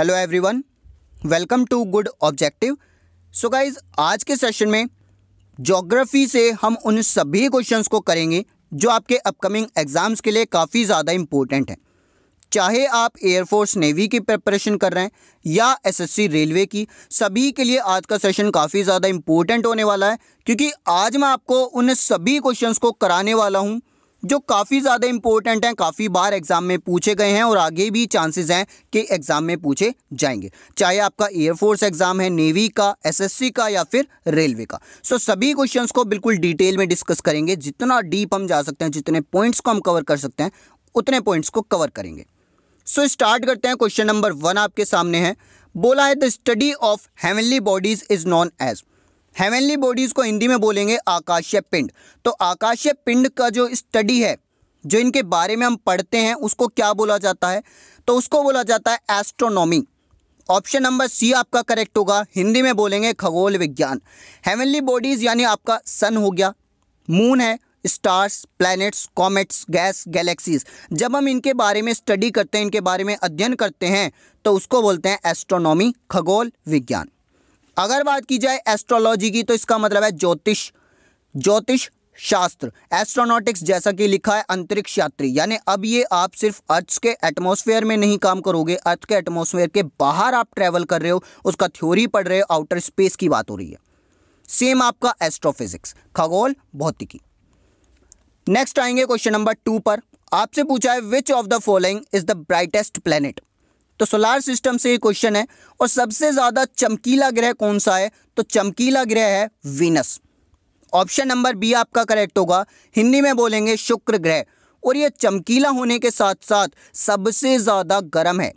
hello everyone welcome to good objective so guys आज के session में जोग्राफ़ी से हम उन सभी क्वेश्चंस को करेंगे जो आपके अपकमिंग एग्ज़ाम्स के लिए काफ़ी ज़्यादा इम्पोर्टेंट हैं चाहे आप एयरफोर्स नेवी की प्रिपरेशन कर रहे हैं या एसएससी रेलवे की सभी के लिए आज का सेशन काफ़ी ज़्यादा इम्पोर्टेंट होने वाला है क्योंकि आज मैं आपको उन सभी क्वेश्चन को कराने वाला हूँ जो काफ़ी ज़्यादा इंपॉर्टेंट हैं काफ़ी बार एग्ज़ाम में पूछे गए हैं और आगे भी चांसेस हैं कि एग्ज़ाम में पूछे जाएंगे चाहे आपका एयरफोर्स एग्ज़ाम है नेवी का एसएससी का या फिर रेलवे का सो so, सभी क्वेश्चन को बिल्कुल डिटेल में डिस्कस करेंगे जितना डीप हम जा सकते हैं जितने पॉइंट्स को हम कवर कर सकते हैं उतने पॉइंट्स को कवर करेंगे सो so, स्टार्ट करते हैं क्वेश्चन नंबर वन आपके सामने है बोला है the study of heavenly bodies is known as heavenly bodies को हिंदी में बोलेंगे आकाशीय पिंड तो आकाशीय पिंड का जो स्टडी है जो इनके बारे में हम पढ़ते हैं उसको क्या बोला जाता है तो उसको बोला जाता है एस्ट्रोनॉमी ऑप्शन नंबर सी आपका करेक्ट होगा हिंदी में बोलेंगे खगोल विज्ञान हेवनली बॉडीज़ यानी आपका सन हो गया मून है stars planets comets gas galaxies जब हम इनके बारे में स्टडी करते हैं इनके बारे में अध्ययन करते हैं तो उसको बोलते हैं एस्ट्रोनॉमी खगोल विज्ञान अगर बात की जाए एस्ट्रोलॉजी की तो इसका मतलब है ज्योतिष ज्योतिष शास्त्र एस्ट्रोनॉटिक्स जैसा कि लिखा है अंतरिक्ष यात्री यानी अब ये आप सिर्फ अर्थ के एटमॉस्फेयर में नहीं काम करोगे अर्थ के एटमॉस्फेयर के बाहर आप ट्रैवल कर रहे हो उसका थ्योरी पढ़ रहे हो आउटर स्पेस की बात हो रही है सेम आपका एस्ट्रोफिजिक्स खगोल भौतिकी नेक्स्ट आएंगे क्वेश्चन नंबर टू पर आपसे पूछा है which of the following is the brightest planet तो सोलार सिस्टम से ये क्वेश्चन है और सबसे ज़्यादा चमकीला ग्रह कौन सा है तो चमकीला ग्रह है वीनस ऑप्शन नंबर बी आपका करेक्ट होगा हिंदी में बोलेंगे शुक्र ग्रह और ये चमकीला होने के साथ साथ सबसे ज़्यादा गर्म है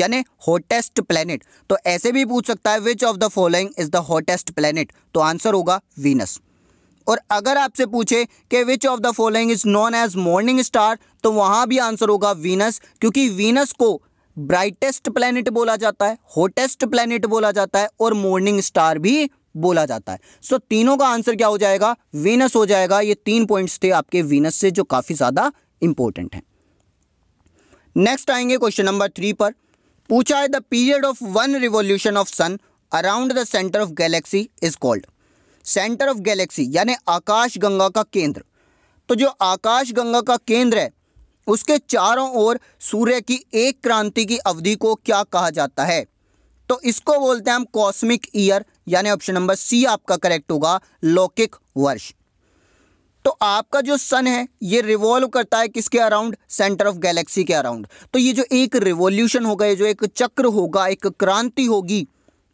यानी हॉटेस्ट प्लेनेट तो ऐसे भी पूछ सकता है which of the following is the hottest planet तो आंसर होगा वीनस और अगर आपसे पूछे कि which of the following is known as morning star तो वहां भी आंसर होगा वीनस क्योंकि वीनस को ब्राइटेस्ट प्लैनेट बोला जाता है हॉटेस्ट प्लैनेट बोला जाता है और मॉर्निंग स्टार भी बोला जाता है सो so, तीनों का आंसर क्या हो जाएगा वीनस हो जाएगा ये तीन पॉइंट्स थे आपके वीनस से जो काफ़ी ज़्यादा इंपॉर्टेंट है नेक्स्ट आएंगे क्वेश्चन नंबर थ्री पर पूछा है the period of one revolution of sun around the centre of galaxy is called centre of galaxy यानी आकाश गंगा का केंद्र तो जो आकाश गंगा का केंद्र है उसके चारों ओर सूर्य की एक क्रांति की अवधि को क्या कहा जाता है तो इसको बोलते हैं हम कॉस्मिक ईयर यानी ऑप्शन नंबर सी आपका करेक्ट होगा लौकिक वर्ष तो आपका जो सन है ये रिवॉल्व करता है किसके अराउंड सेंटर ऑफ गैलेक्सी के अराउंड तो ये जो एक रिवॉल्यूशन होगा ये जो एक चक्र होगा एक क्रांति होगी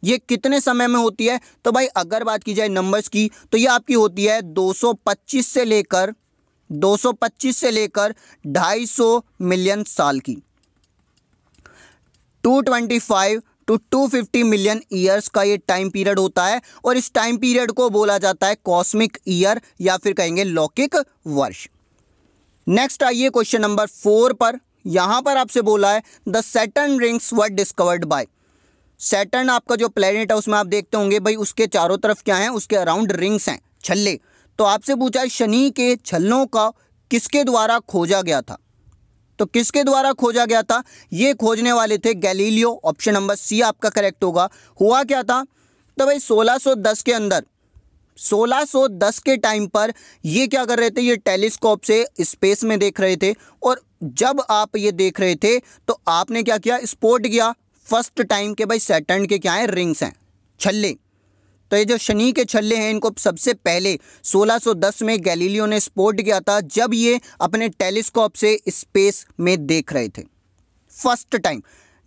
ये कितने समय में होती है तो भाई अगर बात की जाए नंबर्स की तो ये आपकी होती है 225 से लेकर 225 से लेकर 250 मिलियन साल की 225 टू 250 मिलियन ईयर्स का ये टाइम पीरियड होता है और इस टाइम पीरियड को बोला जाता है कॉस्मिक ईयर या फिर कहेंगे लौकिक वर्ष नेक्स्ट आइए क्वेश्चन नंबर फोर पर यहां पर आपसे बोला है the Saturn rings were discovered by Saturn आपका जो प्लेनेट है उसमें आप देखते होंगे भाई उसके चारों तरफ क्या है उसके अराउंड रिंग्स हैं छल्ले तो आपसे पूछा शनि के छलों का किसके द्वारा खोजा गया था तो किसके द्वारा खोजा गया था ये खोजने वाले थे गैलीलियो ऑप्शन नंबर सी आपका करेक्ट होगा हुआ क्या था तो भाई 1610 के अंदर 1610 के टाइम पर ये क्या कर रहे थे ये टेलीस्कोप से स्पेस में देख रहे थे और जब आप ये देख रहे थे तो आपने क्या किया स्पोर्ट किया फर्स्ट टाइम के भाई सेटर्न के क्या है रिंग्स हैं छल्ले तो ये जो शनि के छल्ले हैं इनको सबसे पहले 1610 में गैलीलियो ने स्पोर्ट किया था जब ये अपने टेलीस्कोप से स्पेस में देख रहे थे फर्स्ट टाइम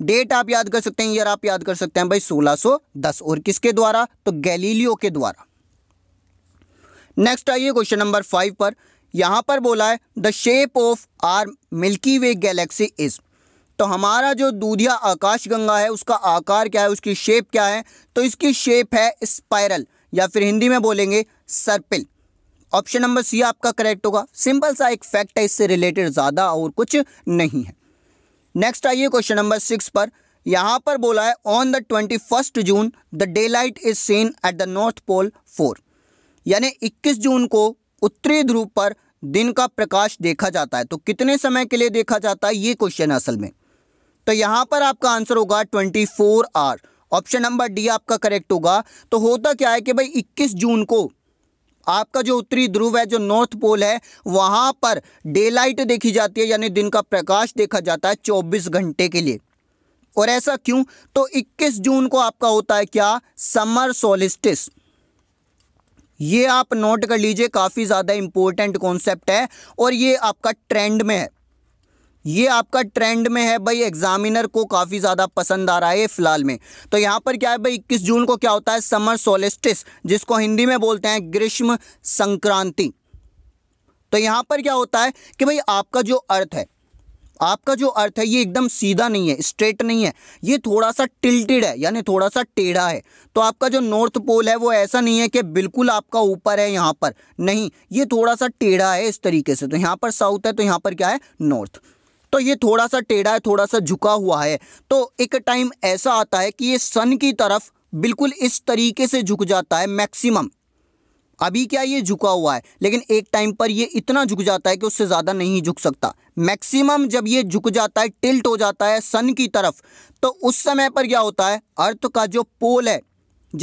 डेट आप याद कर सकते हैं ईयर आप याद कर सकते हैं भाई 1610 और किसके द्वारा तो गैलीलियो के द्वारा नेक्स्ट आइए क्वेश्चन नंबर फाइव पर यहां पर बोला है the shape of our Milky Way galaxy is तो हमारा जो दूधिया आकाश गंगा है उसका आकार क्या है उसकी शेप क्या है तो इसकी शेप है स्पायरल या फिर हिंदी में बोलेंगे सर्पिल ऑप्शन नंबर सी आपका करेक्ट होगा सिंपल सा एक फैक्ट है इससे रिलेटेड ज़्यादा और कुछ नहीं है नेक्स्ट आइए क्वेश्चन नंबर सिक्स पर यहाँ पर बोला है on the twenty first June the daylight is seen at the North Pole for यानी इक्कीस जून को उत्तरी ध्रुव पर दिन का प्रकाश देखा जाता है तो कितने समय के लिए देखा जाता है ये क्वेश्चन है असल में तो यहाँ पर आपका आंसर होगा twenty four or option number D आपका करेक्ट होगा तो होता क्या है कि भाई इक्कीस जून को आपका जो उत्तरी ध्रुव है जो नॉर्थ पोल है वहाँ पर डे लाइट देखी जाती है यानी दिन का प्रकाश देखा जाता है चौबीस घंटे के लिए और ऐसा क्यों तो 21 जून को आपका होता है क्या समर सोलिस्टिस ये आप नोट कर लीजिए काफ़ी ज़्यादा इम्पोर्टेंट कॉन्सेप्ट है और ये आपका ट्रेंड में है ये आपका ट्रेंड में है भाई एग्जामिनर को काफ़ी ज़्यादा पसंद आ रहा है फिलहाल में तो यहाँ पर क्या है भाई 21 जून को क्या होता है समर सोलिस्टिस जिसको हिंदी में बोलते हैं ग्रीष्म संक्रांति तो यहाँ पर क्या होता है कि भाई आपका जो अर्थ है आपका जो अर्थ है ये एकदम सीधा नहीं है स्ट्रेट नहीं है ये थोड़ा सा टिल्टेड है यानी थोड़ा सा टेढ़ा है तो आपका जो नॉर्थ पोल है वो ऐसा नहीं है कि बिल्कुल आपका ऊपर है यहाँ पर नहीं ये थोड़ा सा टेढ़ा है इस तरीके से तो यहाँ पर साउथ है तो यहाँ पर क्या है नॉर्थ तो ये थोड़ा सा टेढ़ा है थोड़ा सा झुका हुआ है तो एक टाइम ऐसा आता है कि ये सन की तरफ बिल्कुल इस तरीके से झुक जाता है मैक्सिमम अभी क्या ये झुका हुआ है लेकिन एक टाइम पर ये इतना झुक जाता है कि उससे ज़्यादा नहीं झुक सकता मैक्सिमम जब ये झुक जाता है टिल्ट हो जाता है सन की तरफ तो उस समय पर क्या होता है अर्थ का जो पोल है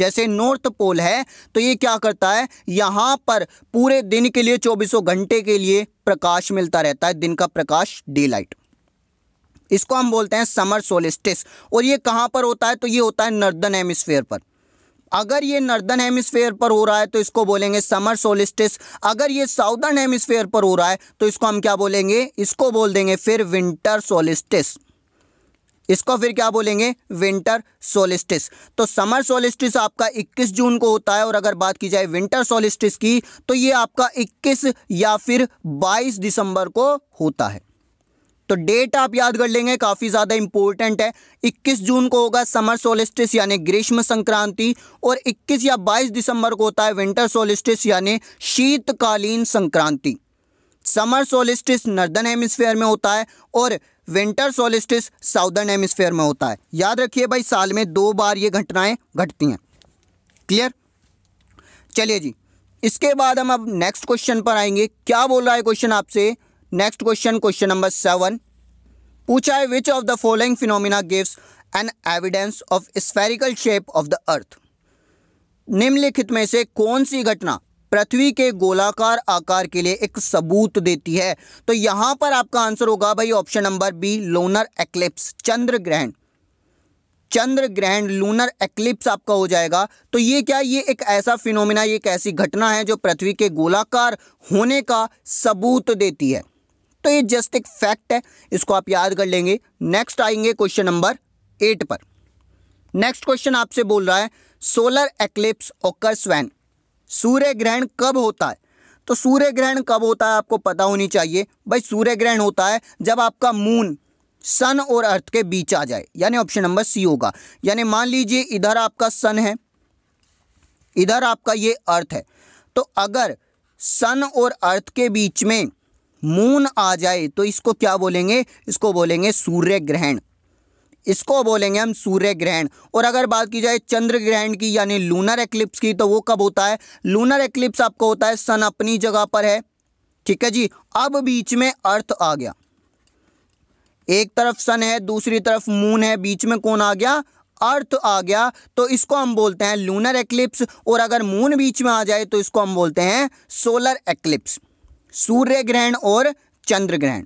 जैसे नॉर्थ पोल है तो ये क्या करता है यहाँ पर पूरे दिन के लिए चौबीसों घंटे के लिए प्रकाश मिलता रहता है दिन का प्रकाश डे लाइट इसको हम बोलते हैं समर सोलिस्टिस और ये कहाँ पर होता है तो ये होता है नर्दन हेमिसफेयर पर अगर ये नर्दन हेमिसफेयर पर हो रहा है तो इसको बोलेंगे समर सोलिस्टिस अगर ये साउदर्न हेमिसफेयर पर हो रहा है तो इसको हम क्या बोलेंगे इसको बोल देंगे फिर विंटर सोलिस्टिस इसको फिर क्या बोलेंगे विंटर सोलिस्टिस तो समर सोलिस्टिस आपका 21 जून को होता है और अगर बात की जाए विंटर सोलिस्टिस की तो ये आपका 21 या फिर 22 दिसंबर को होता है तो डेट आप याद कर लेंगे काफ़ी ज़्यादा इंपॉर्टेंट है 21 जून को होगा समर सोलिस्टिस यानी ग्रीष्म संक्रांति और 21 या 22 दिसंबर को होता है विंटर सोलिस्टिस यानी शीतकालीन संक्रांति समर सोलिस्टिस नर्दर्न हेमिसफेयर में होता है और विंटर सोलिस्टिस साउदर्न हेमिसफेयर में होता है याद रखिए भाई साल में दो बार ये घटनाएं घटती हैं क्लियर चलिए जी इसके बाद हम अब नेक्स्ट क्वेश्चन पर आएंगे क्या बोल रहा है क्वेश्चन आपसे next question question number seven पूछा है which of the following phenomena gives an evidence of spherical shape of the earth निम्नलिखित में से कौन सी घटना पृथ्वी के गोलाकार आकार के लिए एक सबूत देती है तो यहां पर आपका आंसर होगा भाई option number B lunar eclipse चंद्र ग्रहण चंद्र ग्रहण लूनर एक्लिप्स आपका हो जाएगा तो ये क्या ये एक ऐसा फिनोमिना ये एक ऐसी घटना है जो पृथ्वी के गोलाकार होने का सबूत देती है तो ये जस्ट एक फैक्ट है इसको आप याद कर लेंगे नेक्स्ट आएंगे क्वेश्चन नंबर एट पर नेक्स्ट क्वेश्चन आपसे बोल रहा है सोलर एक्लिप्स ओकर्स वैन सूर्य ग्रहण कब होता है तो सूर्य ग्रहण कब होता है आपको पता होनी चाहिए भाई सूर्य ग्रहण होता है जब आपका मून सन और अर्थ के बीच आ जाए यानी ऑप्शन नंबर सी होगा यानी मान लीजिए इधर आपका सन है इधर आपका ये अर्थ है तो अगर सन और अर्थ के बीच में मून आ जाए तो इसको क्या बोलेंगे इसको बोलेंगे सूर्य ग्रहण इसको बोलेंगे हम सूर्य ग्रहण और अगर बात की जाए चंद्र ग्रहण की यानी लूनर एक्लिप्स की तो वो कब होता है लूनर एक्लिप्स आपको होता है सन अपनी जगह पर है ठीक है जी अब बीच में अर्थ आ गया एक तरफ सन है दूसरी तरफ मून है बीच में कौन आ गया अर्थ आ गया तो इसको हम बोलते हैं लूनर एक्लिप्स और अगर मून बीच में आ जाए तो इसको हम बोलते हैं सोलर एक्लिप्स सूर्य ग्रहण और चंद्र ग्रहण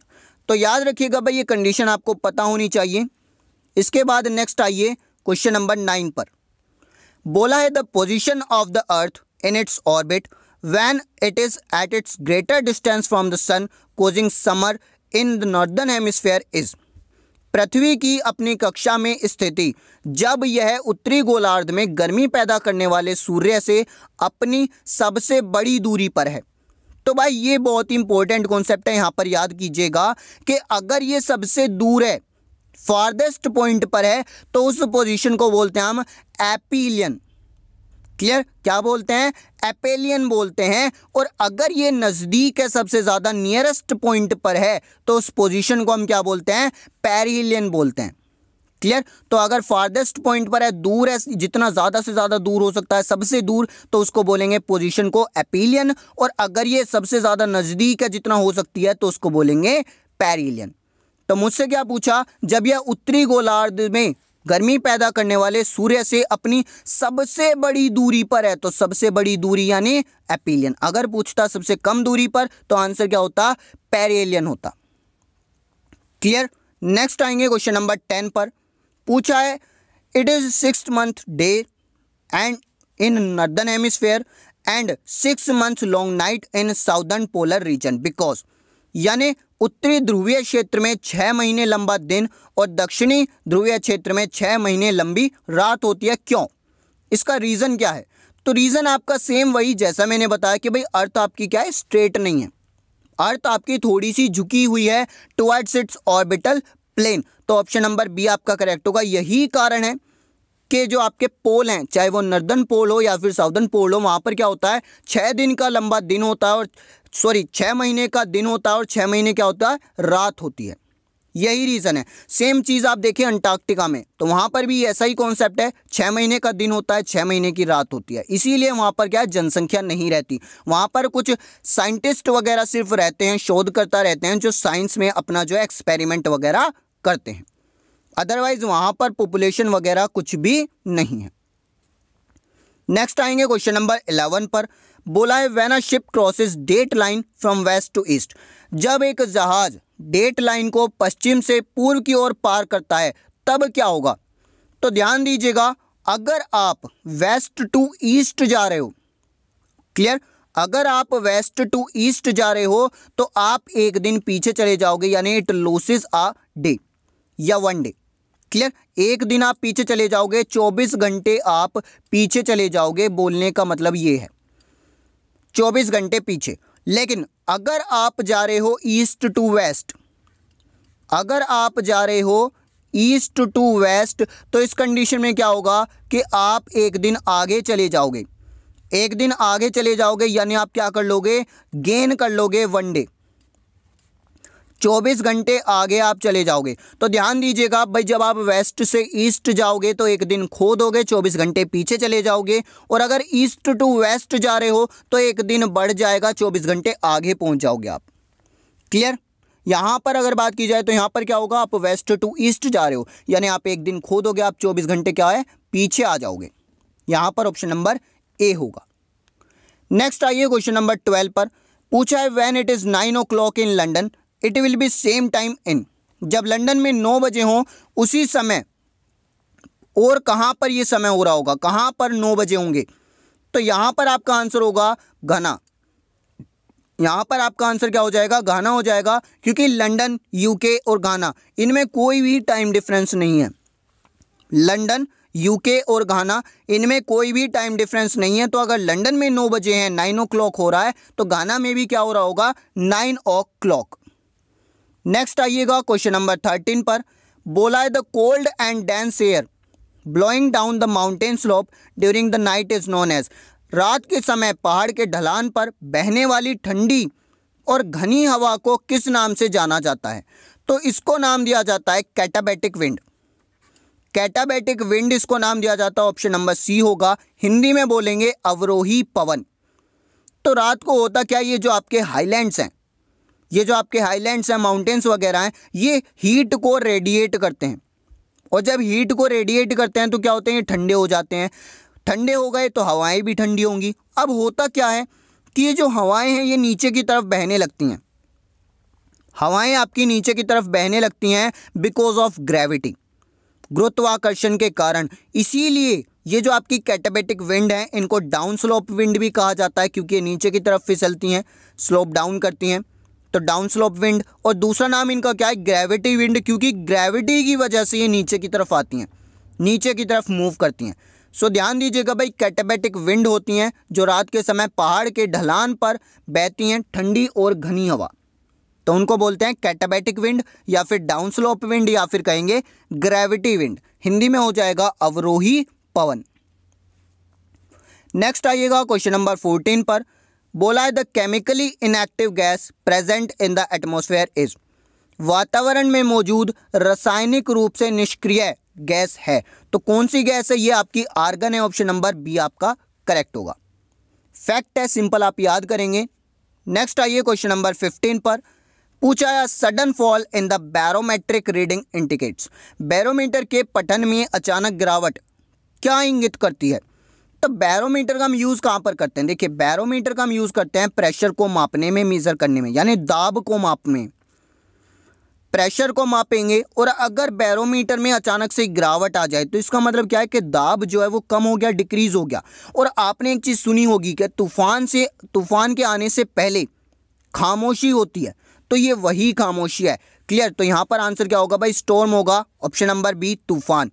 तो याद रखिएगा भाई ये कंडीशन आपको पता होनी चाहिए इसके बाद नेक्स्ट आइए क्वेश्चन नंबर नाइन पर बोला है the position of the earth in its orbit when it is at its greater distance from the sun causing summer in the northern hemisphere is पृथ्वी की अपनी कक्षा में स्थिति जब यह उत्तरी गोलार्ध में गर्मी पैदा करने वाले सूर्य से अपनी सबसे बड़ी दूरी पर है तो भाई ये बहुत इंपॉर्टेंट कॉन्सेप्ट है यहाँ पर याद कीजिएगा कि अगर ये सबसे दूर है फारदेस्ट पॉइंट पर है तो उस पोजीशन को बोलते हैं हम एपीलियन क्लियर क्या बोलते हैं एपेलियन बोलते हैं और अगर ये नज़दीक है सबसे ज़्यादा नियरेस्ट पॉइंट पर है तो उस पोजीशन को हम क्या बोलते हैं पेरिलियन बोलते हैं क्लियर तो अगर फार्देस्ट पॉइंट पर है दूर है जितना ज़्यादा से ज़्यादा दूर हो सकता है सबसे दूर तो उसको बोलेंगे पोजिशन को एपीलियन और अगर ये सबसे ज़्यादा नज़दीक है जितना हो सकती है तो उसको बोलेंगे पैरिलियन तो मुझसे क्या पूछा जब यह उत्तरी गोलार्ध में गर्मी पैदा करने वाले सूर्य से अपनी सबसे बड़ी दूरी पर है तो सबसे बड़ी दूरी यानी एपीलियन अगर पूछता सबसे कम दूरी पर तो आंसर क्या होता पेरेलियन होता क्लियर नेक्स्ट आएंगे क्वेश्चन नंबर टेन पर पूछा है it is six month day and in northern hemisphere and six month long night in southern polar region because यानी उत्तरी ध्रुवीय क्षेत्र में छः महीने लंबा दिन और दक्षिणी ध्रुवीय क्षेत्र में छः महीने लंबी रात होती है क्यों इसका रीज़न क्या है तो रीज़न आपका सेम वही जैसा मैंने बताया कि भाई अर्थ आपकी क्या है स्ट्रेट नहीं है अर्थ आपकी थोड़ी सी झुकी हुई है टुवर्ड्स इट्स ऑर्बिटल प्लेन तो ऑप्शन नंबर बी आपका करेक्ट होगा यही कारण है कि जो आपके पोल हैं चाहे वो नर्दन पोल हो या फिर साउदर्न पोल हो वहाँ पर क्या होता है छः दिन का लंबा दिन होता है और सॉरी छः महीने का दिन होता है और छः महीने क्या होता है रात होती है यही रीज़न है सेम चीज़ आप देखें अंटार्कटिका में तो वहाँ पर भी ऐसा ही कॉन्सेप्ट है छः महीने का दिन होता है छः महीने की रात होती है इसीलिए वहाँ पर क्या है जनसंख्या नहीं रहती वहाँ पर कुछ साइंटिस्ट वगैरह सिर्फ रहते हैं शोधकर्ता रहते हैं जो साइंस में अपना जो एक्सपेरिमेंट वगैरह करते हैं अदरवाइज वहाँ पर पॉपुलेशन वगैरह कुछ भी नहीं है नेक्स्ट आएंगे क्वेश्चन नंबर इलेवन पर बोला है when a ship crosses date line from west to east जब एक जहाज डेट लाइन को पश्चिम से पूर्व की ओर पार करता है तब क्या होगा तो ध्यान दीजिएगा अगर आप वेस्ट टू ईस्ट जा रहे हो क्लियर अगर आप वेस्ट टू ईस्ट जा रहे हो तो आप एक दिन पीछे चले जाओगे यानी इट लॉसेस आ डे या वन डे क्लियर एक दिन आप पीछे चले जाओगे 24 घंटे आप पीछे चले जाओगे बोलने का मतलब ये है 24 घंटे पीछे लेकिन अगर आप जा रहे हो ईस्ट टू वेस्ट अगर आप जा रहे हो ईस्ट टू वेस्ट तो इस कंडीशन में क्या होगा कि आप एक दिन आगे चले जाओगे एक दिन आगे चले जाओगे यानी आप क्या कर लोगे गेन कर लोगे वन डे 24 घंटे आगे आप चले जाओगे तो ध्यान दीजिएगा भाई जब आप वेस्ट से ईस्ट जाओगे तो एक दिन खो दोगे 24 घंटे पीछे चले जाओगे और अगर ईस्ट टू वेस्ट जा रहे हो तो एक दिन बढ़ जाएगा 24 घंटे आगे पहुंच जाओगे आप क्लियर यहाँ पर अगर बात की जाए तो यहाँ पर क्या होगा आप वेस्ट टू ईस्ट जा रहे हो यानी आप एक दिन खो दोगे आप चौबीस घंटे क्या है पीछे आ जाओगे यहाँ पर ऑप्शन नंबर ए होगा नेक्स्ट आइए क्वेश्चन नंबर ट्वेल्व पर पूछा है when it is nine o'clock in London it will be same time in जब लंदन में नौ बजे हो उसी समय और कहाँ पर ये समय हो रहा होगा कहाँ पर नौ बजे होंगे तो यहाँ पर आपका आंसर होगा घना यहाँ पर आपका आंसर क्या हो जाएगा घाना हो जाएगा क्योंकि लंदन यूके और घाना इनमें कोई भी टाइम डिफरेंस नहीं है लंदन यूके और घाना इनमें कोई भी टाइम डिफरेंस नहीं है तो अगर लंदन में नौ बजे हैं नाइन ओ क्लॉक हो रहा है तो घाना में भी क्या हो रहा होगा नाइन ओ क्लॉक नेक्स्ट आइएगा क्वेश्चन नंबर थर्टीन पर बोला है the cold and dense air blowing down the mountain slope during the night is known as रात के समय पहाड़ के ढलान पर बहने वाली ठंडी और घनी हवा को किस नाम से जाना जाता है तो इसको नाम दिया जाता है कैटाबैटिक विंड कैटाबैटिक विंड इसको नाम दिया जाता है ऑप्शन नंबर सी होगा हिंदी में बोलेंगे अवरोही पवन तो रात को होता क्या ये जो आपके हाईलैंड्स हैं ये जो आपके हाईलैंड्स हैं माउंटेन्स वगैरह हैं ये हीट को रेडिएट करते हैं और जब हीट को रेडिएट करते हैं तो क्या होते हैं ये ठंडे हो जाते हैं ठंडे हो गए तो हवाएं भी ठंडी होंगी अब होता क्या है कि ये जो हवाएं हैं ये नीचे की तरफ बहने लगती हैं हवाएं आपकी नीचे की तरफ बहने लगती हैं बिकॉज ऑफ ग्रेविटी गुरुत्वाकर्षण के कारण इसीलिए ये जो आपकी कैटाबेटिक विंड हैं इनको डाउन स्लोप विंड भी कहा जाता है क्योंकि ये नीचे की तरफ फिसलती हैं स्लोप डाउन करती हैं तो डाउन स्लोप विंड और दूसरा नाम इनका क्या है ग्रेविटी विंड क्योंकि ग्रेविटी की वजह से ये नीचे की तरफ आती हैं नीचे की तरफ मूव करती हैं सो ध्यान दीजिएगा भाई कैटेबेटिक विंड होती हैं जो रात के समय पहाड़ के ढलान पर बहती हैं ठंडी और घनी हवा तो उनको बोलते हैं कैटेबेटिक विंड या फिर डाउन स्लोप विंड या फिर कहेंगे ग्रेविटी विंड हिंदी में हो जाएगा अवरोही पवन नेक्स्ट आइएगा क्वेश्चन नंबर फोर्टीन पर बोला है the chemically inactive gas present in the atmosphere is वातावरण में मौजूद रासायनिक रूप से निष्क्रिय गैस है तो कौन सी गैस है ये आपकी आर्गन है ऑप्शन नंबर बी आपका करेक्ट होगा फैक्ट है सिंपल आप याद करेंगे नेक्स्ट आइए क्वेश्चन नंबर फिफ्टीन पर पूछा है sudden fall in the barometric reading indicates barometer के पठन में अचानक गिरावट क्या इंगित करती है तो बैरोमीटर का हम यूज़ कहां पर करते हैं देखिए बैरोमीटर का हम यूज़ करते हैं प्रेशर को मापने में मेज़र करने में यानी दाब को माप में प्रेशर को मापेंगे और अगर बैरोमीटर में अचानक से गिरावट आ जाए तो इसका मतलब क्या है कि दाब जो है वो कम हो गया डिक्रीज़ हो गया और आपने एक चीज़ सुनी होगी कि तूफ़ान से तूफ़ान के आने से पहले खामोशी होती है तो ये वही खामोशी है क्लियर तो यहां पर आंसर क्या होगा भाई स्टॉर्म होगा ऑप्शन नंबर बी तूफ़ान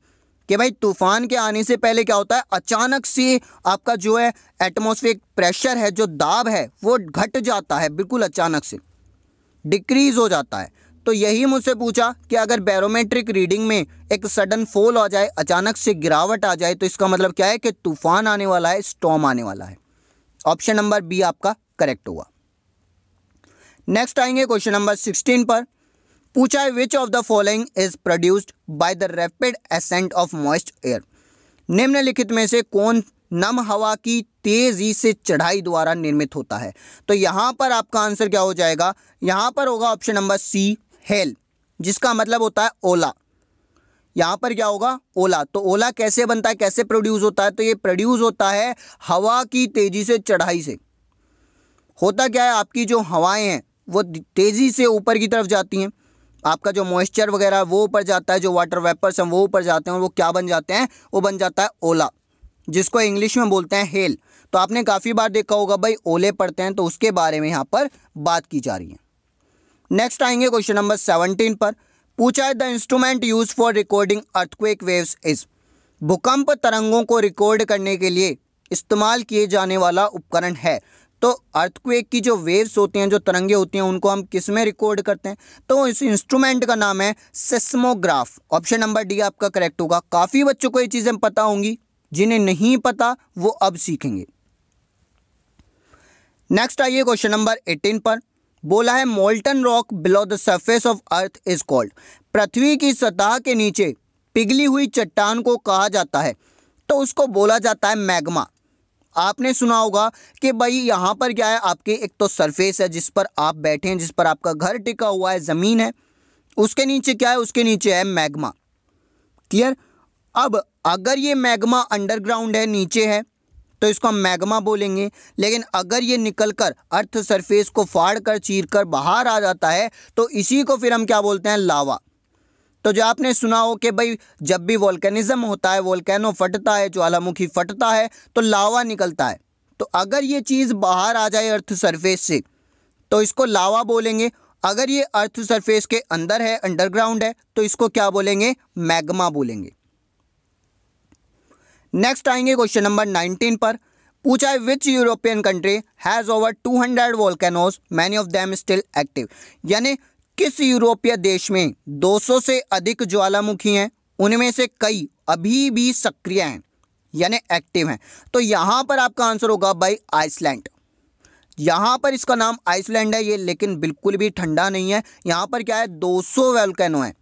कि भाई तूफान के आने से पहले क्या होता है अचानक से आपका जो है एटमोसफेयर प्रेशर है जो दाब है वो घट जाता है बिल्कुल अचानक से डिक्रीज़ हो जाता है तो यही मुझसे पूछा कि अगर बैरोमेट्रिक रीडिंग में एक सडन फॉल आ जाए अचानक से गिरावट आ जाए तो इसका मतलब क्या है कि तूफान आने वाला है स्टॉम आने वाला है ऑप्शन नंबर बी आपका करेक्ट हुआ नेक्स्ट आएंगे क्वेश्चन नंबर सिक्सटीन पर पूछा है which of the following is produced by the rapid ascent of moist air निम्नलिखित में से कौन नम हवा की तेजी से चढ़ाई द्वारा निर्मित होता है तो यहाँ पर आपका आंसर क्या हो जाएगा यहाँ पर होगा ऑप्शन नंबर सी हेल जिसका मतलब होता है ओला यहाँ पर क्या होगा ओला तो ओला कैसे बनता है कैसे प्रोड्यूस होता है तो ये प्रोड्यूस होता है हवा की तेज़ी से चढ़ाई से होता क्या है आपकी जो हवाएं हैं वो तेज़ी से ऊपर की तरफ जाती हैं आपका जो मॉइस्चर वगैरह वो ऊपर जाता है जो वाटर वेपर्स हैं वो ऊपर जाते हैं और वो क्या बन जाते हैं वो बन जाता है ओला जिसको इंग्लिश में बोलते हैं हेल तो आपने काफ़ी बार देखा होगा भाई ओले पड़ते हैं तो उसके बारे में यहाँ पर बात की जा रही है नेक्स्ट आएंगे क्वेश्चन नंबर सेवनटीन पर पूछा है the instrument use for recording earthquake waves is भूकंप तरंगों को रिकॉर्ड करने के लिए इस्तेमाल किए जाने वाला उपकरण है तो अर्थक्वेक की जो वेव्स होती हैं जो तरंगे होती हैं उनको हम किस में रिकॉर्ड करते हैं तो इस इंस्ट्रूमेंट का नाम है सेस्मोग्राफ ऑप्शन नंबर डी आपका करेक्ट होगा काफ़ी बच्चों को ये चीज़ें पता होंगी जिन्हें नहीं पता वो अब सीखेंगे नेक्स्ट आइए क्वेश्चन नंबर एटीन पर बोला है molten rock below the surface of earth is called पृथ्वी की सतह के नीचे पिघली हुई चट्टान को कहा जाता है तो उसको बोला जाता है मैग्मा आपने सुना होगा कि भाई यहाँ पर क्या है आपके एक तो सरफेस है जिस पर आप बैठे हैं जिस पर आपका घर टिका हुआ है ज़मीन है उसके नीचे क्या है उसके नीचे है मैग्मा क्लियर अब अगर ये मैग्मा अंडरग्राउंड है नीचे है तो इसको हम मैग्मा बोलेंगे लेकिन अगर ये निकल कर अर्थ सरफेस को फाड़ कर चीर कर बाहर आ जाता है तो इसी को फिर हम क्या बोलते हैं लावा तो जो आपने सुना हो कि भाई जब भी वॉल्केनिज्म होता है वॉल्केनो फटता है ज्वालामुखी फटता है तो लावा निकलता है तो अगर ये चीज़ बाहर आ जाए अर्थ सरफेस से तो इसको लावा बोलेंगे अगर ये अर्थ सरफेस के अंदर है अंडरग्राउंड है तो इसको क्या बोलेंगे मैग्मा बोलेंगे नेक्स्ट आएंगे क्वेश्चन नंबर नाइनटीन पर पूछा है which European country has over two hundred volcanoes many of them still active यानी किस यूरोपीय देश में 200 से अधिक ज्वालामुखी हैं उनमें से कई अभी भी सक्रिय हैं यानी एक्टिव हैं तो यहाँ पर आपका आंसर होगा बाई आइसलैंड यहाँ पर इसका नाम आइसलैंड है ये लेकिन बिल्कुल भी ठंडा नहीं है यहाँ पर क्या है 200 सौ वेलकैनो हैं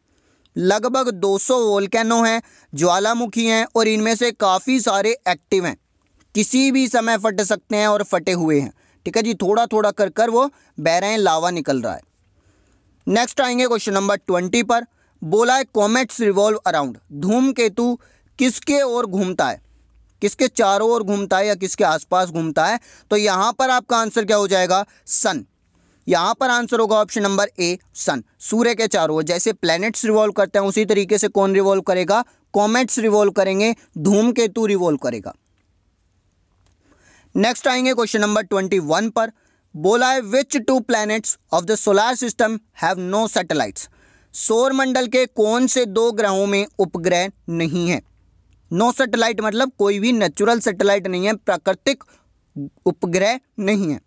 लगभग 200 सौ वोलकैनो हैं ज्वालामुखी हैं और इनमें से काफ़ी सारे एक्टिव हैं किसी भी समय फट सकते हैं और फटे हुए हैं ठीक है जी थोड़ा थोड़ा कर कर वो बह रहे हैं लावा निकल रहा है नेक्स्ट आएंगे क्वेश्चन नंबर ट्वेंटी पर बोला है कॉमेट्स रिवॉल्व अराउंड धूम केतु किसके ओर घूमता है किसके चारों ओर घूमता है या किसके आसपास घूमता है तो यहाँ पर आपका आंसर क्या हो जाएगा सन यहाँ पर आंसर होगा ऑप्शन नंबर ए सन सूर्य के चारों ओर जैसे प्लैनेट्स रिवॉल्व करते हैं उसी तरीके से कौन रिवॉल्व करेगा कॉमेट्स रिवॉल्व करेंगे धूम केतु रिवॉल्व करेगा नेक्स्ट आएंगे क्वेश्चन नंबर ट्वेंटी वन पर बोला है which two planets of the solar system have no satellites मंडल के कौन से दो ग्रहों में उपग्रह नहीं है नो सैटेलाइट मतलब कोई भी नेचुरल सैटेलाइट नहीं है प्राकृतिक उपग्रह नहीं है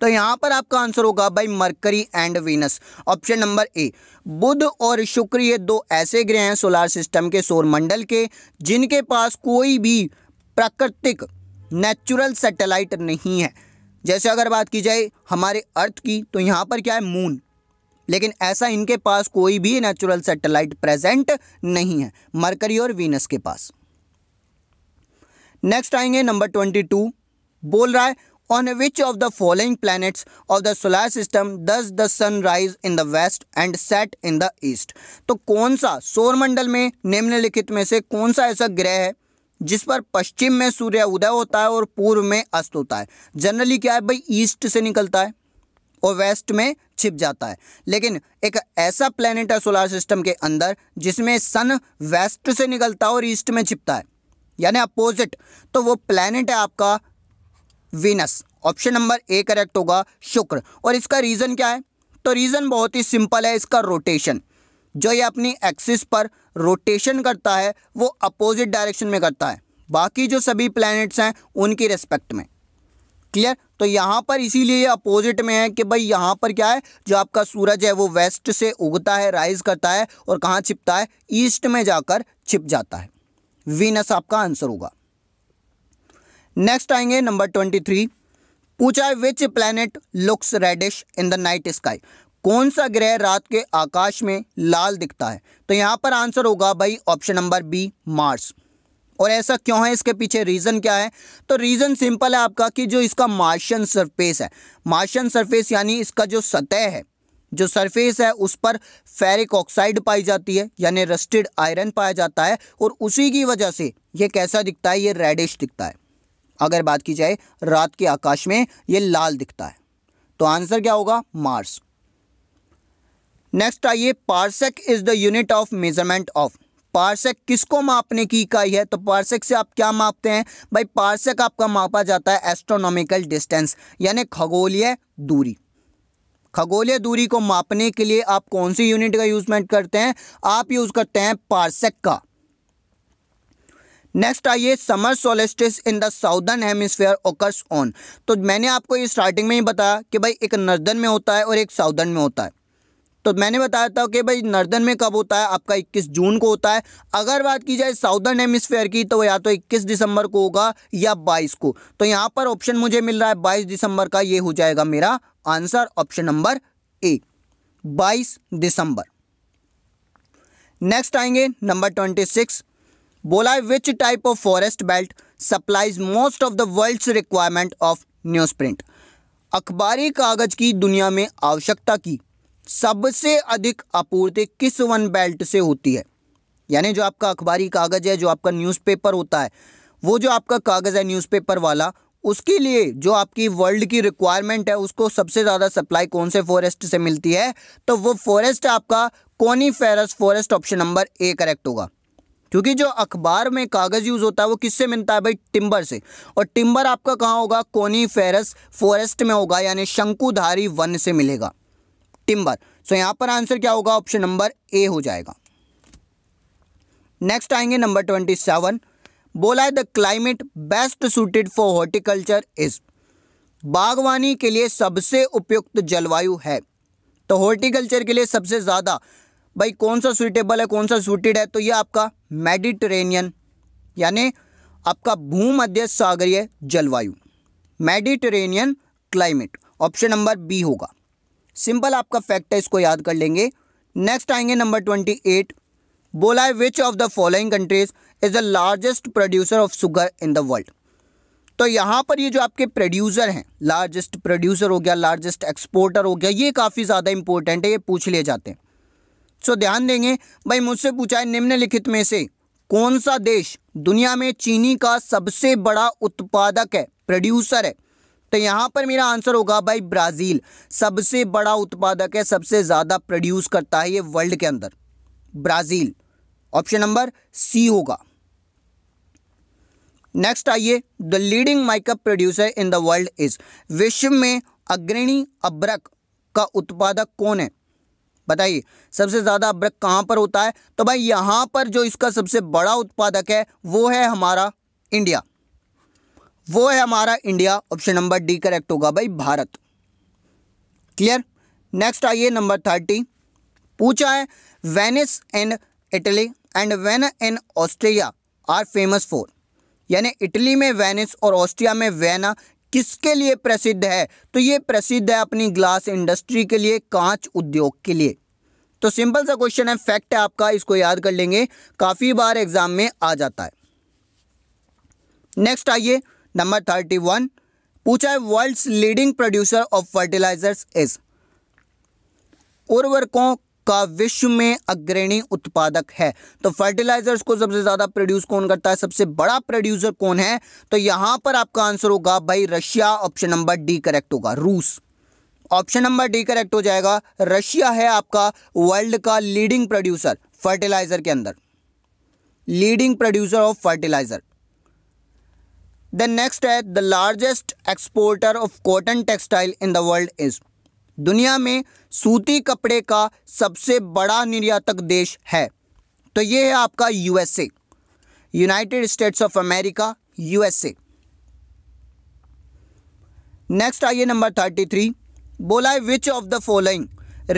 तो यहां पर आपका आंसर होगा भाई Mercury and Venus option number A बुध और शुक्र ये दो ऐसे ग्रह हैं सोलार सिस्टम के मंडल के जिनके पास कोई भी प्राकृतिक नेचुरल सैटेलाइट नहीं है जैसे अगर बात की जाए हमारे अर्थ की तो यहाँ पर क्या है मून लेकिन ऐसा इनके पास कोई भी नेचुरल सैटेलाइट प्रेजेंट नहीं है मरकरी और वीनस के पास नेक्स्ट आएंगे नंबर ट्वेंटी टू बोल रहा है on which of the following planets of the solar system does the sun rise in the west and set in the east तो कौन सा सौरमंडल में निम्नलिखित में से कौन सा ऐसा ग्रह है जिस पर पश्चिम में सूर्य उदय होता है और पूर्व में अस्त होता है जनरली क्या है भाई ईस्ट से निकलता है और वेस्ट में छिप जाता है लेकिन एक ऐसा प्लेनेट है सोलर सिस्टम के अंदर जिसमें सन वेस्ट से निकलता है और ईस्ट में छिपता है यानी अपोजिट तो वो प्लेनेट है आपका Venus option number A correct होगा शुक्र और इसका रीज़न क्या है तो रीज़न बहुत ही सिंपल है इसका रोटेशन जो ये अपनी एक्सिस पर रोटेशन करता है वो अपोजिट डायरेक्शन में करता है बाकी जो सभी प्लैनेट्स हैं उनकी रेस्पेक्ट में क्लियर तो यहाँ पर इसीलिए अपोजिट में है कि भाई यहाँ पर क्या है जो आपका सूरज है वो वेस्ट से उगता है राइज करता है और कहाँ छिपता है ईस्ट में जाकर छिप जाता है वीनस आपका आंसर होगा नेक्स्ट आएंगे नंबर ट्वेंटी थ्री पूछा है which planet looks reddish in the night sky कौन सा ग्रह रात के आकाश में लाल दिखता है तो यहाँ पर आंसर होगा भाई ऑप्शन नंबर बी मार्स और ऐसा क्यों है इसके पीछे रीज़न क्या है तो रीज़न सिंपल है आपका कि जो इसका मार्शियन सरफेस है मार्शियन सरफेस यानी इसका जो सतह है जो सरफेस है उस पर फेरिक ऑक्साइड पाई जाती है यानी रस्टेड आयरन पाया जाता है और उसी की वजह से ये कैसा दिखता है ये रेडिश दिखता है अगर बात की जाए रात के आकाश में ये लाल दिखता है तो आंसर क्या होगा मार्स नेक्स्ट आइए parsec is the unit of measurement of parsec किसको मापने की इकाई है तो पार्सेक से आप क्या मापते हैं भाई पार्सेक आपका मापा जाता है एस्ट्रोनॉमिकल डिस्टेंस यानी खगोलीय दूरी खगोलीय दूरी को मापने के लिए आप कौन सी यूनिट का यूजमेंट करते हैं आप यूज़ करते हैं पार्सेक का नेक्स्ट आइए summer solstice in the southern hemisphere occurs on तो मैंने आपको ये स्टार्टिंग में ही बताया कि भाई एक नर्दन में होता है और एक साउदर्न में होता है तो मैंने बताया था कि भाई नर्दन में कब होता है आपका 21 जून को होता है अगर बात की जाए साउदर्न हेमिसफेयर की तो या तो 21 दिसंबर को होगा या 22 को तो यहाँ पर ऑप्शन मुझे मिल रहा है 22 दिसंबर का ये हो जाएगा मेरा आंसर ऑप्शन नंबर ए 22 दिसंबर नेक्स्ट आएंगे नंबर 26 बोला है which type of forest belt supplies most of the world's requirement of newsprint अखबारी कागज़ की दुनिया में आवश्यकता की सबसे अधिक आपूर्ति किस वन बेल्ट से होती है यानी जो आपका अखबारी कागज़ है जो आपका न्यूज़पेपर होता है वो जो आपका कागज़ है न्यूज़पेपर वाला उसके लिए जो आपकी वर्ल्ड की रिक्वायरमेंट है उसको सबसे ज़्यादा सप्लाई कौन से फॉरेस्ट से मिलती है तो वो फॉरेस्ट आपका coniferous forest option number A correct होगा क्योंकि जो अखबार में कागज़ यूज़ होता है वो किससे मिलता है भाई टिम्बर से और टिम्बर आपका कहाँ होगा कोनी फेरस फॉरेस्ट में होगा यानी शंकुधारी वन से मिलेगा टिम्बर सो यहाँ पर आंसर क्या होगा ऑप्शन नंबर ए हो जाएगा नेक्स्ट आएंगे नंबर ट्वेंटी सेवन बोला है the climate best suited for horticulture is बागवानी के लिए सबसे उपयुक्त जलवायु है तो हॉर्टिकल्चर के लिए सबसे ज़्यादा भाई कौन सा सुटेबल है कौन सा सुटेड है तो ये आपका मेडिटरेनियन यानी आपका भूमध्य सागरीय जलवायु Mediterranean climate option number B होगा सिंपल आपका फैक्ट है इसको याद कर लेंगे नेक्स्ट आएंगे नंबर ट्वेंटी एट बोला है which of the following countries is the largest producer of sugar in the world तो यहाँ पर ये जो आपके प्रोड्यूसर हैं लार्जेस्ट प्रोड्यूसर हो गया लार्जेस्ट एक्सपोर्टर हो गया ये काफ़ी ज़्यादा इंपॉर्टेंट है ये पूछ लिए जाते हैं सो so, ध्यान देंगे भाई मुझसे पूछा है निम्नलिखित में से कौन सा देश दुनिया में चीनी का सबसे बड़ा उत्पादक है प्रोड्यूसर है तो यहाँ पर मेरा आंसर होगा भाई ब्राज़ील सबसे बड़ा उत्पादक है सबसे ज़्यादा प्रोड्यूस करता है ये वर्ल्ड के अंदर ब्राज़ील ऑप्शन नंबर सी होगा नेक्स्ट आइए the leading mica producer in the world is विश्व में अग्रणी अब्रक का उत्पादक कौन है बताइए सबसे ज़्यादा अब्रक कहाँ पर होता है तो भाई यहाँ पर जो इसका सबसे बड़ा उत्पादक है वो है हमारा इंडिया वो है हमारा India option number D correct होगा भाई भारत क्लियर नेक्स्ट आइए नंबर थर्टी पूछा है Venice and Italy and Vienna in Austria are famous for यानी इटली में वेनिस और ऑस्ट्रिया में वेना किसके लिए प्रसिद्ध है तो ये प्रसिद्ध है अपनी ग्लास इंडस्ट्री के लिए कांच उद्योग के लिए तो सिंपल सा क्वेश्चन है फैक्ट है आपका इसको याद कर लेंगे काफ़ी बार एग्जाम में आ जाता है नेक्स्ट आइए नंबर थर्टी वन पूछा है world's leading producer of fertilisers is उर्वरकों का विश्व में अग्रणी उत्पादक है तो फर्टिलाइजर्स को सबसे ज़्यादा प्रोड्यूस कौन करता है सबसे बड़ा प्रोड्यूसर कौन है तो यहां पर आपका आंसर होगा भाई Russia option number D correct होगा रूस ऑप्शन नंबर डी करेक्ट हो जाएगा रशिया है आपका वर्ल्ड का लीडिंग प्रोड्यूसर फर्टिलाइजर के अंदर leading producer of fertiliser then next है the largest exporter of cotton textile in the world is दुनिया में सूती कपड़े का सबसे बड़ा निर्यातक देश है तो ये है आपका USA United States of America USA next आइए नंबर थर्टी थ्री बोला है which of the following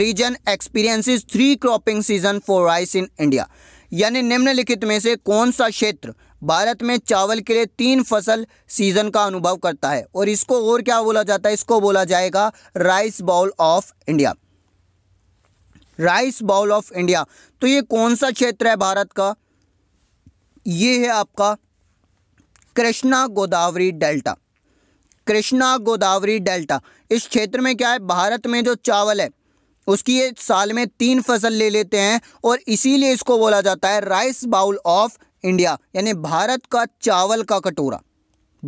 region experiences three cropping season for rice in India यानी निम्नलिखित में से कौन सा क्षेत्र भारत में चावल के लिए तीन फसल सीजन का अनुभव करता है और इसको और क्या बोला जाता है इसको बोला जाएगा rice bowl of India rice bowl of India तो ये कौन सा क्षेत्र है भारत का ये है आपका कृष्णा गोदावरी डेल्टा कृष्णा गोदावरी डेल्टा इस क्षेत्र में क्या है भारत में जो चावल है उसकी ये साल में तीन फसल ले लेते हैं और इसीलिए इसको बोला जाता है राइस बाउल ऑफ इंडिया यानी भारत का चावल का कटोरा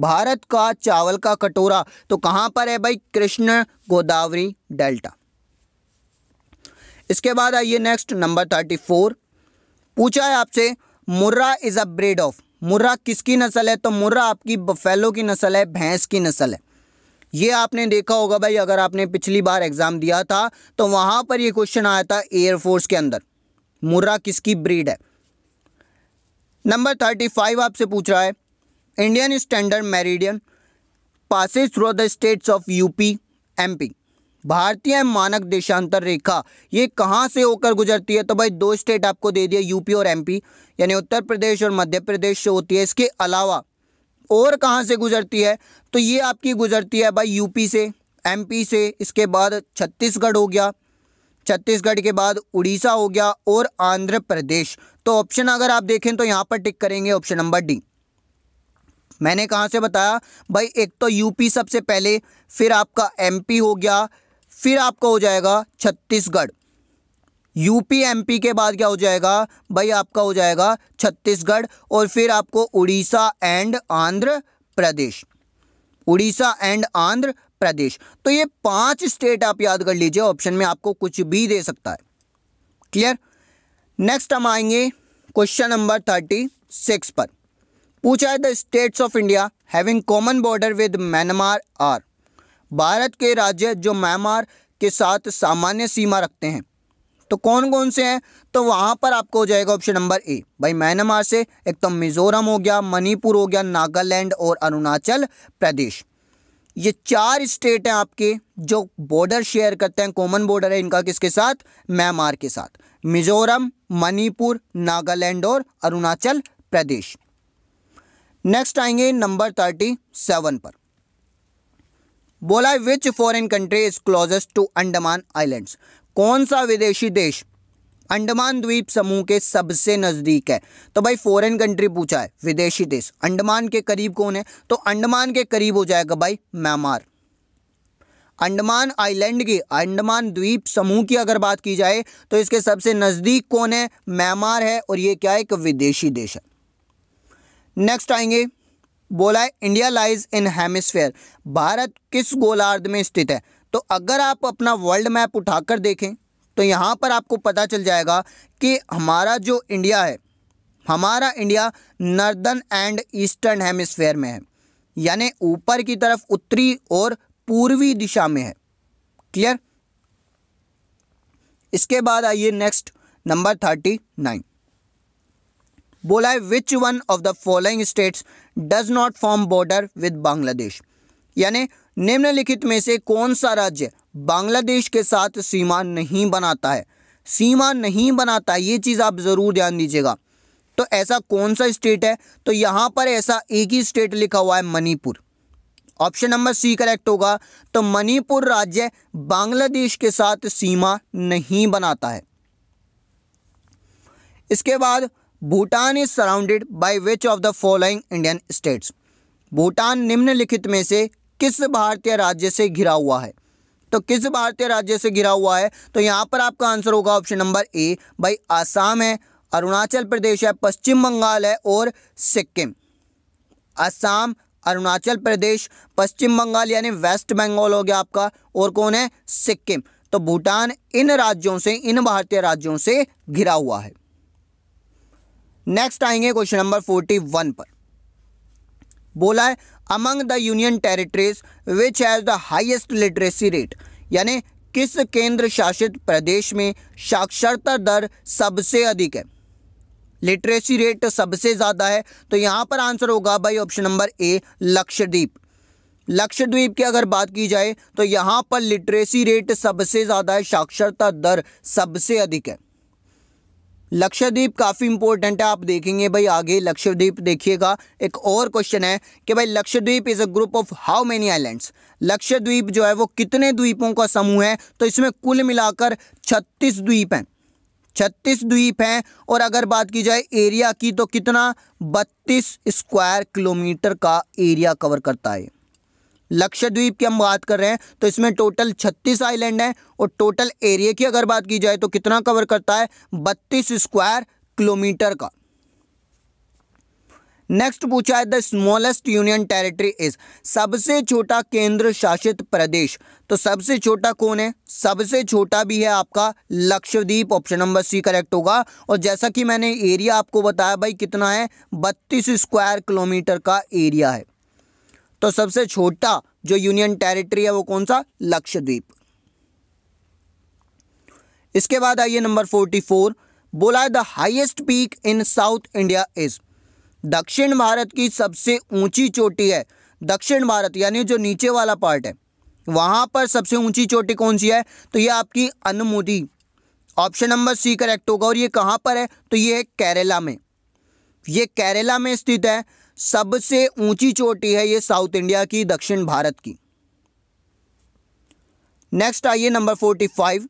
भारत का चावल का कटोरा तो कहाँ पर है भाई कृष्ण गोदावरी डेल्टा इसके बाद आइए नेक्स्ट नंबर थर्टी फोर पूछा है आपसे Murrah is a breed of Murrah किसकी नस्ल है तो मुर्रा आपकी बफेलो की नस्ल है भैंस की नस्ल है ये आपने देखा होगा भाई अगर आपने पिछली बार एग्ज़ाम दिया था तो वहां पर ये क्वेश्चन आया था एयरफोर्स के अंदर मुर्रा किसकी ब्रीड है नंबर थर्टी फाइव आपसे पूछ रहा है Indian standard meridian passes through the states of UP MP भारतीय मानक देशांतर रेखा ये कहाँ से होकर गुजरती है तो भाई दो स्टेट आपको दे दिए यूपी और एमपी यानी उत्तर प्रदेश और मध्य प्रदेश से होती है इसके अलावा और कहाँ से गुजरती है तो ये आपकी गुजरती है भाई यूपी से एमपी से इसके बाद छत्तीसगढ़ हो गया छत्तीसगढ़ के बाद उड़ीसा हो गया और आंध्र प्रदेश तो ऑप्शन अगर आप देखें तो यहाँ पर टिक करेंगे ऑप्शन नंबर डी मैंने कहाँ से बताया भाई एक तो यूपी सबसे पहले फिर आपका एमपी हो गया फिर आपका हो जाएगा छत्तीसगढ़ यूपी एमपी के बाद क्या हो जाएगा भाई आपका हो जाएगा छत्तीसगढ़ और फिर आपको उड़ीसा एंड आंध्र प्रदेश उड़ीसा एंड आंध्र प्रदेश तो ये पांच स्टेट आप याद कर लीजिए ऑप्शन में आपको कुछ भी दे सकता है क्लियर नेक्स्ट हम आएंगे क्वेश्चन नंबर थर्टी सिक्स पर पूछा है the states of India having common border with Myanmar are Bharat के राज्य जो म्यांमार के साथ सामान्य सीमा रखते हैं तो कौन कौन से हैं तो वहाँ पर आपको हो जाएगा ऑप्शन नंबर ए भाई म्यांमार से एक तो मिज़ोरम हो गया मणिपुर हो गया नागालैंड और अरुणाचल प्रदेश ये चार स्टेट हैं आपके जो बॉर्डर शेयर करते हैं कॉमन बॉर्डर है इनका किसके साथ म्यांमार के साथ मिजोरम मणिपुर नागालैंड और अरुणाचल प्रदेश नेक्स्ट आएंगे नंबर थर्टी सेवन पर बोला which foreign country is closest to Andaman islands कौन सा विदेशी देश अंडमान द्वीप समूह के सबसे नज़दीक है तो भाई फॉरेन कंट्री पूछा है विदेशी देश अंडमान के करीब कौन है तो अंडमान के करीब हो जाएगा भाई म्यांमार अंडमान आइलैंड की अंडमान द्वीप समूह की अगर बात की जाए तो इसके सबसे नज़दीक कौन है म्यांमार है और ये क्या है एक विदेशी देश है नेक्स्ट आएंगे बोला है India lies in hemisphere Bharat किस गोलार्ध में स्थित है तो अगर आप अपना वर्ल्ड मैप उठाकर देखें तो यहाँ पर आपको पता चल जाएगा कि हमारा जो इंडिया है हमारा India northern and eastern hemisphere में है यानी ऊपर की तरफ उत्तरी और पूर्वी दिशा में है क्लियर इसके बाद आइए नेक्स्ट नंबर थर्टी नाइन बोला है which one of the following states does not form border with Bangladesh यानी निम्नलिखित में से कौन सा राज्य बांग्लादेश के साथ सीमा नहीं बनाता है सीमा नहीं बनाता ये चीज़ आप ज़रूर ध्यान दीजिएगा तो ऐसा कौन सा स्टेट है तो यहाँ पर ऐसा एक ही स्टेट लिखा हुआ है Manipur option number C correct होगा तो मणिपुर राज्य बांग्लादेश के साथ सीमा नहीं बनाता है इसके बाद Bhutan is surrounded by which of the following Indian states Bhutan निम्नलिखित में से किस भारतीय राज्य से घिरा हुआ है तो किस भारतीय राज्य से घिरा हुआ है तो यहाँ पर आपका आंसर होगा ऑप्शन नंबर ए भाई आसाम है अरुणाचल प्रदेश है पश्चिम बंगाल है और सिक्किम आसाम अरुणाचल प्रदेश पश्चिम बंगाल यानी वेस्ट बंगाल हो गया आपका और कौन है सिक्किम तो भूटान इन राज्यों से इन भारतीय राज्यों से घिरा हुआ है नेक्स्ट आएंगे क्वेश्चन नंबर फोर्टी वन पर बोला है among the union territories which has the highest literacy rate यानी किस केंद्र शासित प्रदेश में साक्षरता दर सबसे अधिक है लिटरेसी रेट सबसे ज़्यादा है तो यहाँ पर आंसर होगा भाई option number A Lakshadweep Lakshadweep की अगर बात की जाए तो यहाँ पर लिटरेसी रेट सबसे ज़्यादा है साक्षरता दर सबसे अधिक है लक्षद्वीप काफ़ी इंपॉर्टेंट है आप देखेंगे भाई आगे लक्षद्वीप देखिएगा एक और क्वेश्चन है कि भाई Lakshadweep is a group of how many islands Lakshadweep जो है वो कितने द्वीपों का समूह है तो इसमें कुल मिलाकर छत्तीस द्वीप हैं छत्तीस द्वीप हैं और अगर बात की जाए एरिया की तो कितना बत्तीस स्क्वायर किलोमीटर का एरिया कवर करता है लक्षद्वीप की हम बात कर रहे हैं तो इसमें टोटल छत्तीस आइलैंड हैं और टोटल एरिया की अगर बात की जाए तो कितना कवर करता है बत्तीस स्क्वायर किलोमीटर का नेक्स्ट पूछा है the smallest union territory is सबसे छोटा केंद्र शासित प्रदेश तो सबसे छोटा कौन है सबसे छोटा भी है आपका Lakshadweep option number C correct होगा और जैसा कि मैंने एरिया आपको बताया भाई कितना है बत्तीस स्क्वायर किलोमीटर का एरिया है तो सबसे छोटा जो यूनियन टेरिटरी है वो कौन सा लक्षद्वीप इसके बाद आइए नंबर फोर्टी फोर बोला है the highest peak in south India is दक्षिण भारत की सबसे ऊंची चोटी है दक्षिण भारत यानी जो नीचे वाला पार्ट है वहां पर सबसे ऊंची चोटी कौन सी है तो ये आपकी Anamudi option number C correct होगा और ये कहाँ पर है तो ये है केरला में ये केरला में स्थित है सबसे ऊंची चोटी है ये साउथ इंडिया की दक्षिण भारत की नेक्स्ट आइए नंबर फोर्टी फाइव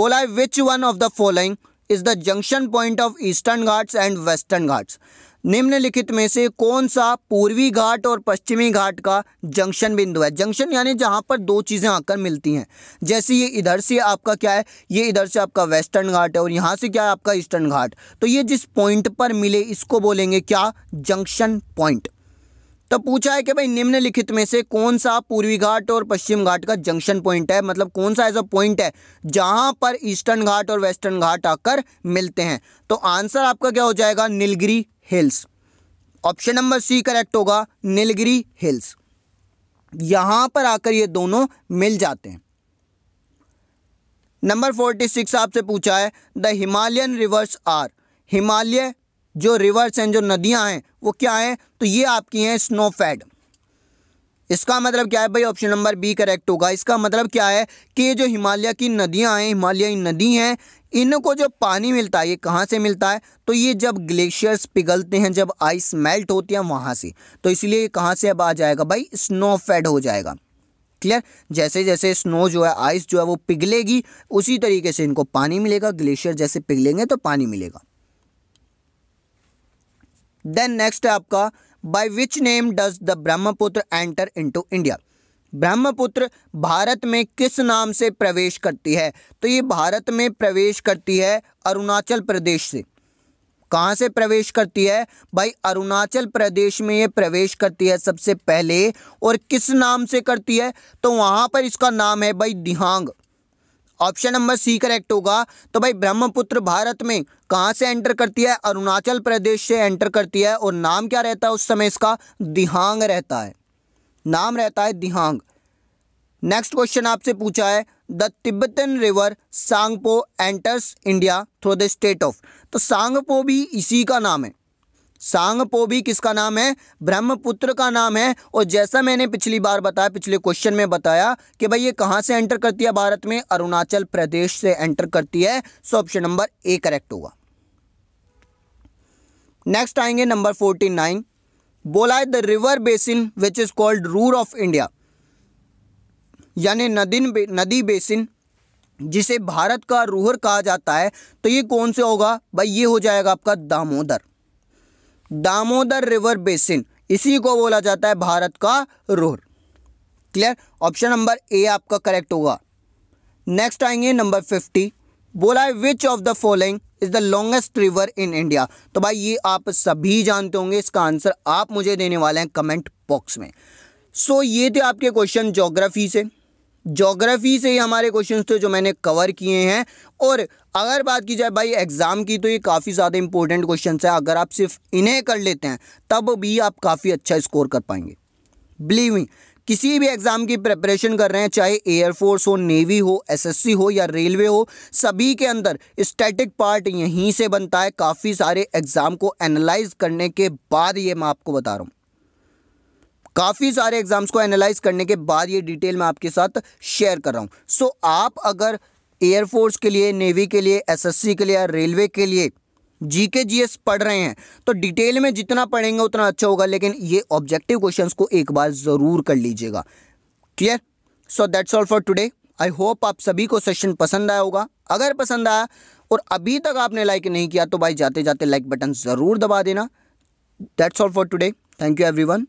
बोला है which one of the following is the junction point of eastern Ghats and western Ghats निम्नलिखित में से कौन सा पूर्वी घाट और पश्चिमी घाट का जंक्शन बिंदु है जंक्शन यानी जहाँ पर दो चीज़ें आकर मिलती हैं जैसे ये इधर से आपका क्या है ये इधर से आपका वेस्टर्न घाट है और यहाँ से क्या है आपका ईस्टर्न घाट तो ये जिस पॉइंट पर मिले इसको बोलेंगे क्या जंक्शन पॉइंट तो पूछा है कि भाई निम्नलिखित में से कौन सा पूर्वी घाट और पश्चिम घाट का जंक्शन पॉइंट है मतलब कौन सा ऐसा पॉइंट है जहां पर ईस्टर्न घाट और वेस्टर्न घाट आकर मिलते हैं तो आंसर आपका क्या हो जाएगा Nilgiri hills option number C correct होगा नीलगिरी हिल्स यहां पर आकर ये दोनों मिल जाते हैं नंबर फोर्टी सिक्स आपसे पूछा है the Himalayan rivers are Himalaya जो रिवर्स हैं जो नदियां हैं वो क्या हैं तो ये आपकी हैं स्नोफेड इसका मतलब क्या है भाई ऑप्शन नंबर बी करेक्ट होगा इसका मतलब क्या है कि ये जो हिमालय की नदियां हैं हिमालयी नदी हैं इनको जो पानी मिलता है ये कहाँ से मिलता है तो ये जब ग्लेशियर्स पिघलते हैं जब आइस मेल्ट होती है वहाँ से तो इसलिए ये कहाँ से अब आ जाएगा भाई स्नो फेड हो जाएगा क्लियर जैसे जैसे स्नो जो है आइस जो है वो पिघलेगी उसी तरीके से इनको पानी मिलेगा ग्लेशियर जैसे पिघलेंगे तो पानी मिलेगा देन नेक्स्ट है आपका by which name does the Brahmaputra enter into India Brahmaputra Bharat में किस नाम से प्रवेश करती है तो ये भारत में प्रवेश करती है अरुणाचल प्रदेश से कहाँ से प्रवेश करती है भाई अरुणाचल प्रदेश में ये प्रवेश करती है सबसे पहले और किस नाम से करती है तो वहाँ पर इसका नाम है भाई Dihang option number C correct होगा तो भाई ब्रह्मपुत्र भारत में कहाँ से एंटर करती है अरुणाचल प्रदेश से एंटर करती है और नाम क्या रहता है उस समय इसका दिहांग रहता है नाम रहता है दिहांग नेक्स्ट क्वेश्चन आपसे पूछा है the Tibetan river Tsangpo enters India through the state of तो सांगपो भी इसी का नाम है सांगपो भी किसका नाम है ब्रह्मपुत्र का नाम है और जैसा मैंने पिछली बार बताया पिछले क्वेश्चन में बताया कि भाई ये कहाँ से एंटर करती है भारत में अरुणाचल प्रदेश से एंटर करती है so option number A correct होगा नेक्स्ट आएंगे नंबर फोर्टी नाइन बोला है the river basin which is called Ruhr of India यानी नदी नदी बेसिन जिसे भारत का रूहर कहा जाता है तो ये कौन से होगा भाई ये हो जाएगा आपका दामोदर दामोदर रिवर बेसिन इसी को बोला जाता है भारत का Ruhr clear option number A आपका करेक्ट होगा नेक्स्ट आएंगे नंबर फिफ्टी बोला है which of the following is the longest river in India तो भाई ये आप सभी जानते होंगे इसका आंसर आप मुझे देने वाले हैं कमेंट बॉक्स में सो so, ये थे आपके क्वेश्चन जोग्राफी से जोग्राफ़ी से ही हमारे क्वेश्चन थे जो मैंने कवर किए हैं और अगर बात की जाए भाई एग्ज़ाम की तो ये काफ़ी ज़्यादा इंपॉर्टेंट क्वेश्चन है अगर आप सिर्फ इन्हें कर लेते हैं तब भी आप काफ़ी अच्छा स्कोर कर पाएंगे बिलीव मी किसी भी एग्ज़ाम की प्रिपरेशन कर रहे हैं चाहे एयरफोर्स हो नेवी हो एसएससी हो या रेलवे हो सभी के अंदर स्टैटिक पार्ट यहीं से बनता है काफ़ी सारे एग्ज़ाम को एनालाइज करने के बाद ये मैं आपको बता रहा हूँ काफ़ी सारे एग्ज़ाम्स को एनालाइज करने के बाद ये डिटेल मैं आपके साथ शेयर कर रहा हूँ सो so, आप अगर एयरफोर्स के लिए नेवी के लिए एसएससी के लिए रेलवे के लिए जी के जी एस पढ़ रहे हैं तो डिटेल में जितना पढ़ेंगे उतना अच्छा होगा लेकिन ये ऑब्जेक्टिव क्वेश्चन को एक बार ज़रूर कर लीजिएगा clear so that's all for today I hope आप सभी को सेशन पसंद आया होगा अगर पसंद आया और अभी तक आपने लाइक नहीं किया तो भाई जाते जाते लाइक बटन ज़रूर दबा देना that's all for today thank you everyone